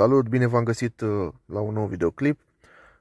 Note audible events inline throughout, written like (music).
Salut, bine v-am găsit uh, la un nou videoclip.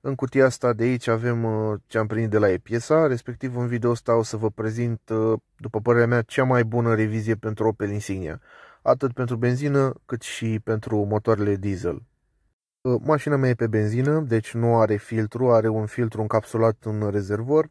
În cutia asta de aici avem uh, ce am primit de la E-Piesa, respectiv în video ăsta o să vă prezint, uh, după părerea mea, cea mai bună revizie pentru Opel Insignia, atât pentru benzină cât și pentru motoarele diesel. Mașina mea e pe benzină, deci nu are filtru, are un filtru încapsulat în rezervor,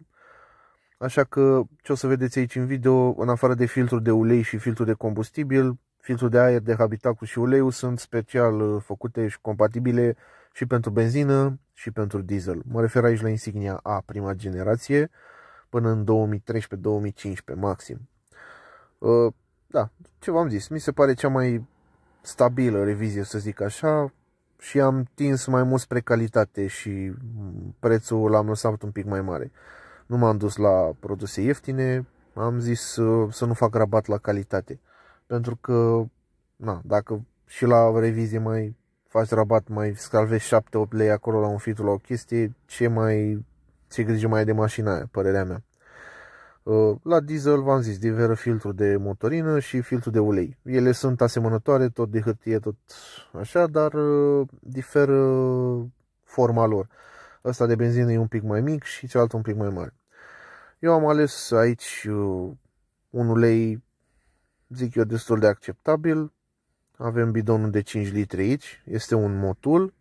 așa că ce o să vedeți aici în video, în afară de filtru de ulei și filtru de combustibil, filtrul de aer de cu și uleiul sunt special uh, făcute și compatibile și pentru benzină și pentru diesel. Mă refer aici la Insignia A, prima generație, până în 2013-2015 maxim. Uh, da, ce v-am zis, mi se pare cea mai stabilă revizie, să zic așa, și am tins mai mult spre calitate și mm, prețul l-am lăsat un pic mai mare. Nu m-am dus la produse ieftine, am zis uh, să nu fac rabat la calitate pentru că, na, dacă și la revizie mai faci rabat, mai scalvezi 7-8 lei acolo la un fitul, la o chestie, ce mai ce grijă mai de mașina aia, părerea mea. Uh, la diesel, v-am zis, diferă filtrul de motorină și filtrul de ulei. Ele sunt asemănătoare, tot de hârtie, tot așa, dar uh, diferă forma lor. Ăsta de benzină e un pic mai mic și celălalt un pic mai mare. Eu am ales aici uh, un ulei zic eu, destul de acceptabil. Avem bidonul de 5 litri aici, este un motul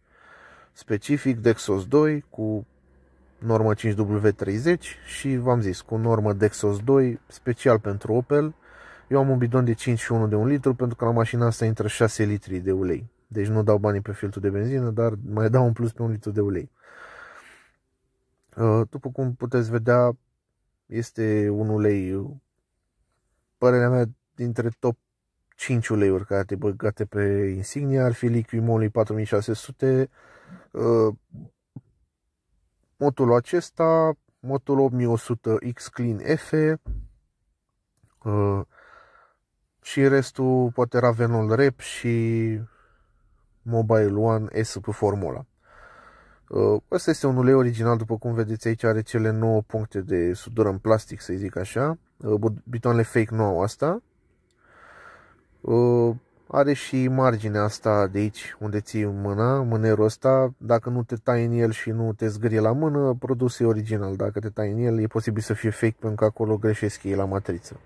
specific Dexos 2 cu normă 5W30 și v-am zis, cu normă Dexos 2 special pentru Opel. Eu am un bidon de 5 și unul de 1 litru pentru că la mașina asta intră 6 litri de ulei. Deci nu dau banii pe filtrul de benzină, dar mai dau un plus pe un litru de ulei. Uh, după cum puteți vedea, este un ulei, părerea mea, dintre top 5 uleiuri care te băgate pe insignia ar fi Liqui Moly 4600, uh, motul acesta, motul 8100 X Clean F, uh, și restul poate Ravenol Rep și Mobile One S pe formula. Asta uh, este un ulei original, după cum vedeți aici, are cele 9 puncte de sudură în plastic, să zic așa. Butoanele fake nu au asta. Uh, are și marginea asta de aici, unde ții mâna, mânerul ăsta, dacă nu te tai în el și nu te zgârie la mână, produsul e original. Dacă te tai în el, e posibil să fie fake, pentru că acolo greșesc ei la matriță.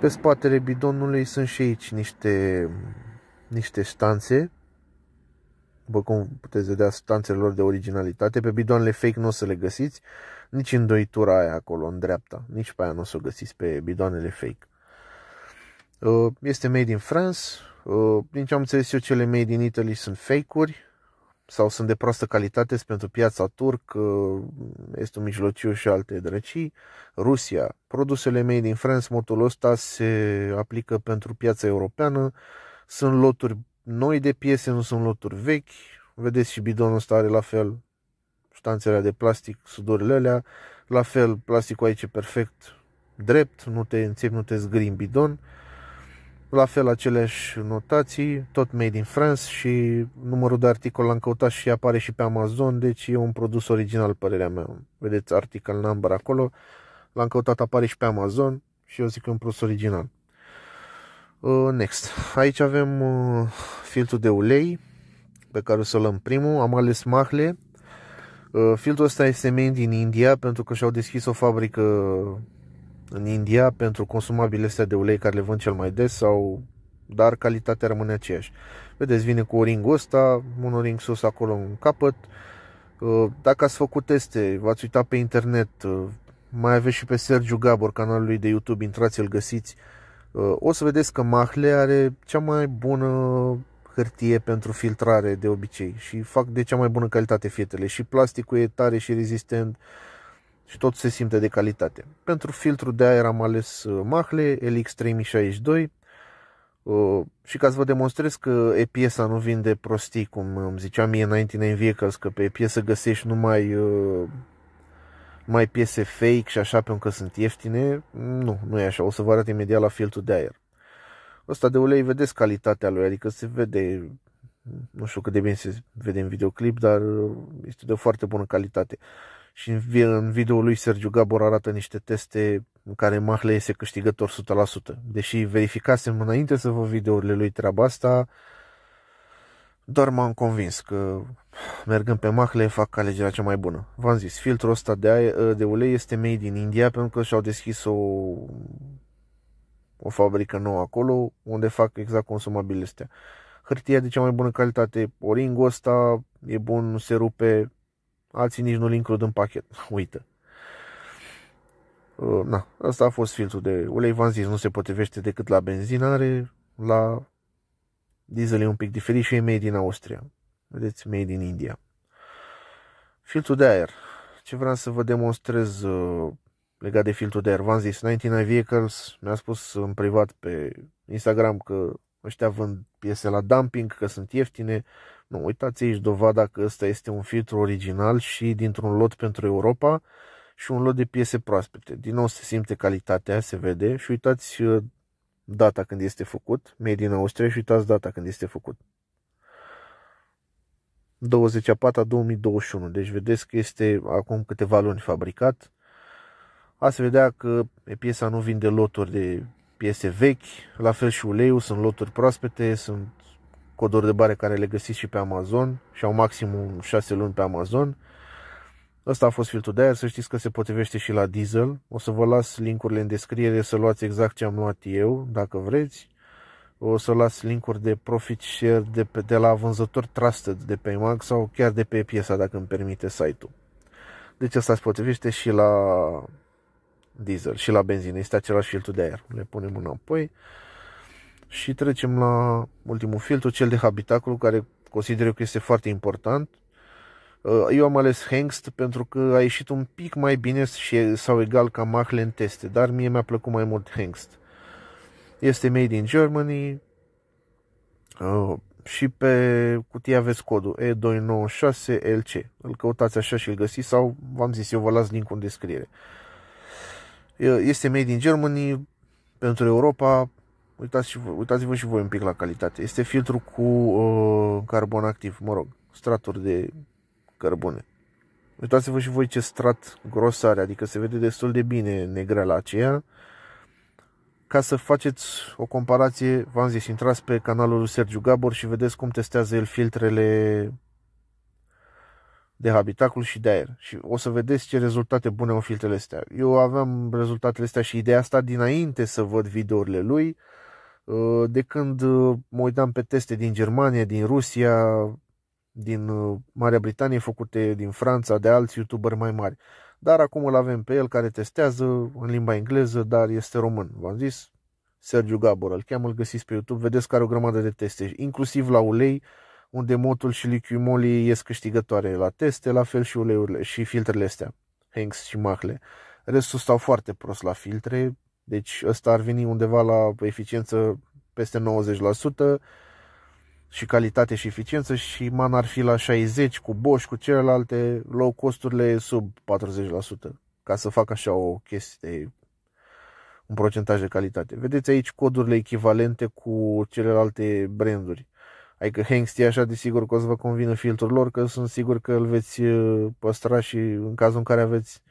Pe spatele bidonului sunt și aici niște, niște ștanțe, după cum puteți vedea stanțele lor de originalitate. Pe bidoanele fake nu o să le găsiți, nici în doitura aia acolo, în dreapta, nici pe aia nu o să o găsiți pe bidoanele fake. Uh, este made in France. Uh, din ce am înțeles eu, cele made in Italy sunt fake-uri sau sunt de proastă calitate pentru piața turc, uh, este un mijlociu și alte drăcii. Rusia. Produsele made in France, motul ăsta se aplică pentru piața europeană. Sunt loturi noi de piese, nu sunt loturi vechi. Vedeți și bidonul ăsta are la fel ștanțele de plastic, sudorile alea. La fel, plasticul aici e perfect drept, nu te înțepi, nu te zgâri în bidon. Uh, la fel aceleași notații, tot made in France și numărul de articol l-am căutat și apare și pe Amazon, deci e un produs original, părerea mea. Vedeți article number acolo, l-am căutat, apare și pe Amazon și eu zic că e un produs original. Uh, next. Aici avem uh, filtrul de ulei pe care o să luăm primul. Am ales Mahle. Uh, filtrul ăsta este made din India pentru că și-au deschis o fabrică în India pentru consumabile astea de ulei care le vând cel mai des sau dar calitatea rămâne aceeași. Vedeți, vine cu o-ringul ăsta, un ring sus acolo în capăt. Uh, dacă ați făcut teste, v-ați uitat pe internet, uh, mai aveți și pe Sergiu Gabor, canalul lui de YouTube, intrați, îl găsiți. Uh, o să vedeți că Mahle are cea mai bună hârtie pentru filtrare de obicei și fac de cea mai bună calitate fietele și plasticul e tare și rezistent și tot se simte de calitate. Pentru filtru de aer am ales uh, Mahle LX3062 uh, și ca să vă demonstrez că e piesa nu vinde prostii, cum îmi zicea mie înainte în Vehicles, că pe piesă găsești numai uh, mai piese fake și așa pentru că sunt ieftine, nu, nu e așa, o să vă arăt imediat la filtru de aer. Ăsta de ulei vedeți calitatea lui, adică se vede nu știu cât de bine se vede în videoclip, dar este de o foarte bună calitate și în videoul lui Sergiu Gabor arată niște teste în care Mahle este câștigător 100%. Deși verificasem înainte să văd videourile lui treaba asta, doar m-am convins că mergând pe Mahle fac alegerea cea mai bună. V-am zis, filtrul ăsta de, aer, de ulei este made in India pentru că și-au deschis o, o fabrică nouă acolo unde fac exact consumabile astea. Hârtia de cea mai bună calitate, oringul ăsta e bun, nu se rupe, alții nici nu-l includ în pachet. (laughs) Uită. Uh, na, asta a fost filtrul de ulei, v-am zis, nu se potrivește decât la benzinare, la diesel e un pic diferit și e made in Austria. Vedeți, made in India. Filtrul de aer. Ce vreau să vă demonstrez uh, legat de filtrul de aer. V-am zis, 99 Vehicles mi-a spus în privat pe Instagram că ăștia vând piese la dumping, că sunt ieftine. Nu, uitați aici dovada că ăsta este un filtru original și dintr-un lot pentru Europa și un lot de piese proaspete. Din nou se simte calitatea, se vede și uitați uh, data când este făcut, made in Austria și uitați data când este făcut. 24 a 2021, deci vedeți că este acum câteva luni fabricat. se vedea că piesa nu vinde loturi de piese vechi, la fel și uleiul, sunt loturi proaspete, sunt coduri de bare care le găsiți și pe Amazon și au maximum 6 luni pe Amazon. Ăsta a fost filtrul de aer, să știți că se potrivește și la diesel. O să vă las linkurile în descriere să luați exact ce am luat eu, dacă vreți. O să las linkuri de profit share de, pe, de la vânzători trusted de pe Mag sau chiar de pe piesa, dacă îmi permite site-ul. Deci asta se potrivește și la diesel și la benzină. Este același filtru de aer. Le punem înapoi și trecem la ultimul filtru, cel de habitacul, care consider eu că este foarte important. Uh, eu am ales Hengst pentru că a ieșit un pic mai bine și sau egal ca Machle în teste, dar mie mi-a plăcut mai mult Hengst. Este made in Germany uh, și pe cutie aveți codul E296LC. Îl căutați așa și îl găsiți sau v-am zis eu vă las link în descriere. Este made in Germany pentru Europa. Uitați vă și voi un pic la calitate. Este filtru cu uh, carbon activ, mă rog, straturi de cărbune. Uitați-vă și voi ce strat gros are, adică se vede destul de bine la aceea. Ca să faceți o comparație, v-am zis, intrați pe canalul lui Sergiu Gabor și vedeți cum testează el filtrele de habitacul și de aer. Și o să vedeți ce rezultate bune au filtrele astea. Eu aveam rezultatele astea și ideea asta dinainte să văd videourile lui, uh, de când uh, mă uitam pe teste din Germania, din Rusia, din uh, Marea Britanie, făcute din Franța, de alți youtuberi mai mari. Dar acum îl avem pe el care testează în limba engleză, dar este român. V-am zis, Sergiu Gabor, îl cheamă, îl găsiți pe YouTube, vedeți că are o grămadă de teste, inclusiv la ulei, unde motul și lichiumolii ies câștigătoare la teste, la fel și uleiurile și filtrele astea, Hanks și Mahle. Restul stau foarte prost la filtre, deci ăsta ar veni undeva la eficiență peste 90% și calitate și eficiență și MAN ar fi la 60 cu Bosch, cu celelalte, low costurile sub 40%, ca să fac așa o chestie un procentaj de calitate. Vedeți aici codurile echivalente cu celelalte branduri. Adică Hengst e așa de sigur că o să vă convină filtrul lor, că sunt sigur că îl veți uh, păstra și în cazul în care aveți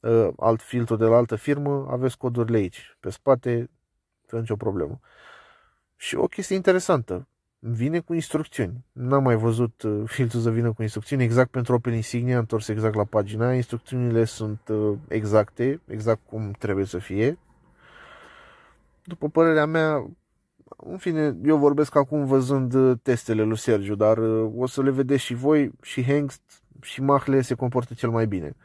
uh, alt filtru de la altă firmă, aveți codurile aici, pe spate, fără nicio problemă. Și o chestie interesantă, vine cu instrucțiuni. N-am mai văzut uh, filtrul să vină cu instrucțiuni, exact pentru Opel Insignia, întors exact la pagina, instrucțiunile sunt uh, exacte, exact cum trebuie să fie. După părerea mea, în fine, eu vorbesc acum văzând uh, testele lui Sergiu, dar uh, o să le vedeți și voi, și Hengst, și Mahle se comportă cel mai bine.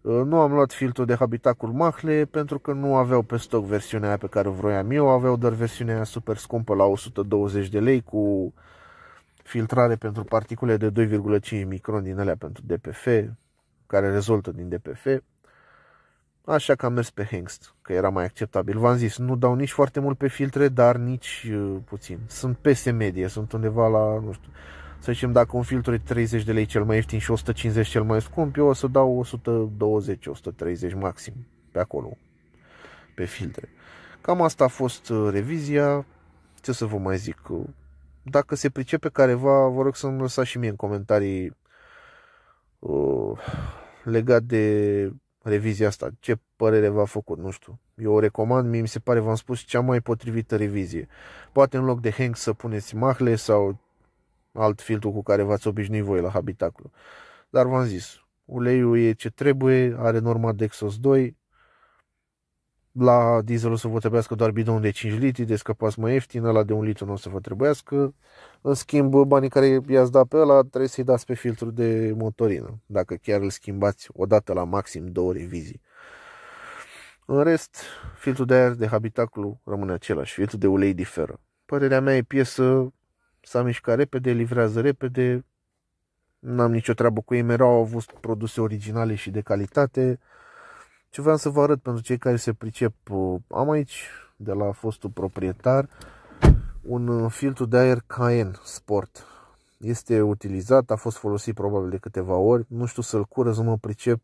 Uh, nu am luat filtrul de habitacul Mahle pentru că nu aveau pe stoc versiunea aia pe care o vroiam eu, aveau doar versiunea super scumpă la 120 de lei cu filtrare pentru particule de 2,5 micron din alea pentru DPF, care rezultă din DPF. Așa că am mers pe Hengst, că era mai acceptabil. V-am zis, nu dau nici foarte mult pe filtre, dar nici uh, puțin. Sunt peste medie, sunt undeva la, nu știu, să zicem, dacă un filtru e 30 de lei cel mai ieftin și 150 cel mai scump, eu o să dau 120-130 maxim pe acolo, pe filtre. Cam asta a fost uh, revizia. Ce să vă mai zic? Uh, dacă se pricepe careva, vă rog să-mi lăsați și mie în comentarii uh, legat de revizia asta. Ce părere v-a făcut, nu știu. Eu o recomand, mie mi se pare, v-am spus, cea mai potrivită revizie. Poate în loc de Hank să puneți Mahle sau alt filtru cu care v-ați obișnuit voi la habitacul. Dar v-am zis, uleiul e ce trebuie, are norma Dexos 2, la diesel o să vă trebuiască doar bidon de 5 litri, de scăpați mai ieftin, ăla de 1 litru nu o să vă trebuiască. În schimb, banii care i-ați dat pe ăla trebuie să-i dați pe filtru de motorină, dacă chiar îl schimbați odată la maxim două revizii. În rest, filtrul de aer de habitaclu rămâne același, filtrul de ulei diferă. Părerea mea e piesă, s-a mișcat repede, livrează repede, n-am nicio treabă cu ei, mereu au avut produse originale și de calitate, ce vreau să vă arăt pentru cei care se pricep. Uh, am aici, de la fostul proprietar, un uh, filtru de aer KN Sport. Este utilizat, a fost folosit probabil de câteva ori. Nu știu să-l curăț, nu mă pricep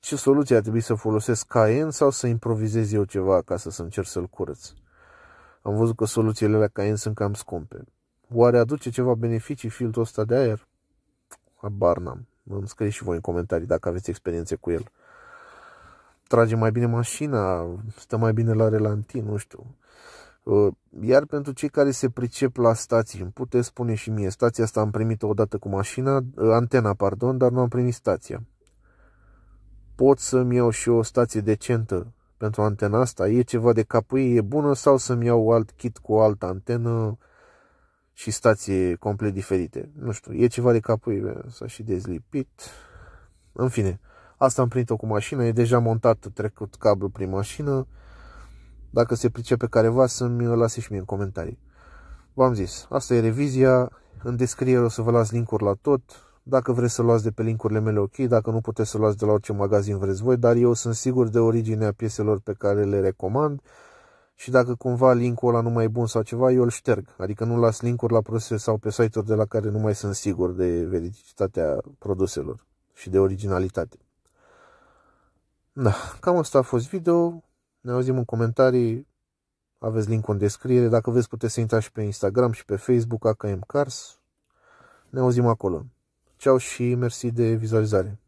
ce soluție a trebuit să folosesc KN sau să improvizez eu ceva ca să încerc să-l curăț. Am văzut că soluțiile la KN sunt cam scumpe. Oare aduce ceva beneficii filtrul ăsta de aer? Habar n-am. Îmi scrieți și voi în comentarii dacă aveți experiențe cu el trage mai bine mașina, stă mai bine la relantin, nu știu. Uh, iar pentru cei care se pricep la stații, îmi puteți spune și mie, stația asta am primit-o odată cu mașina, uh, antena, pardon, dar nu am primit stația. Pot să-mi iau și o stație decentă pentru antena asta? E ceva de capui, e bună? Sau să-mi iau alt kit cu altă antenă și stație complet diferite? Nu știu, e ceva de capui, s-a și dezlipit. În fine, Asta am prins-o cu mașina, e deja montat, trecut cablu prin mașină. Dacă se pricepe careva, să-mi lase și mie în comentarii. V-am zis, asta e revizia, în descriere o să vă las linkuri la tot. Dacă vreți să luați de pe linkurile mele, ok, dacă nu puteți să luați de la orice magazin vreți voi, dar eu sunt sigur de originea pieselor pe care le recomand și dacă cumva linkul ăla nu mai e bun sau ceva, eu îl șterg. Adică nu las linkuri la produse sau pe site-uri de la care nu mai sunt sigur de veridicitatea produselor și de originalitate. Da, cam asta a fost video. Ne auzim în comentarii. Aveți link în descriere. Dacă veți, puteți să intrați și pe Instagram și pe Facebook AKM Cars. Ne auzim acolo. Ceau și mersi de vizualizare.